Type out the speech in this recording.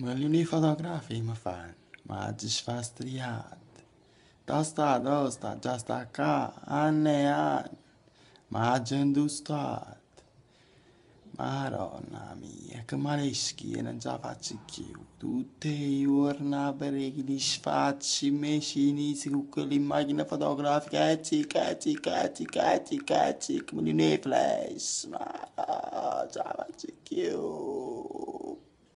Wil jy nie fotograf hê my van? Maar dit is vasdriad. Dosta, dosta, dosta ka, anne an. Magen du stat. Maronami, e camareschi e non già faccio più. Tutte i giorni per gli sfacci, messi inizi con quell'immagine fotografica, eh, cazzi, cazzi, cazzi, cazzi, cazzi, come di flash. Ma già faccio più.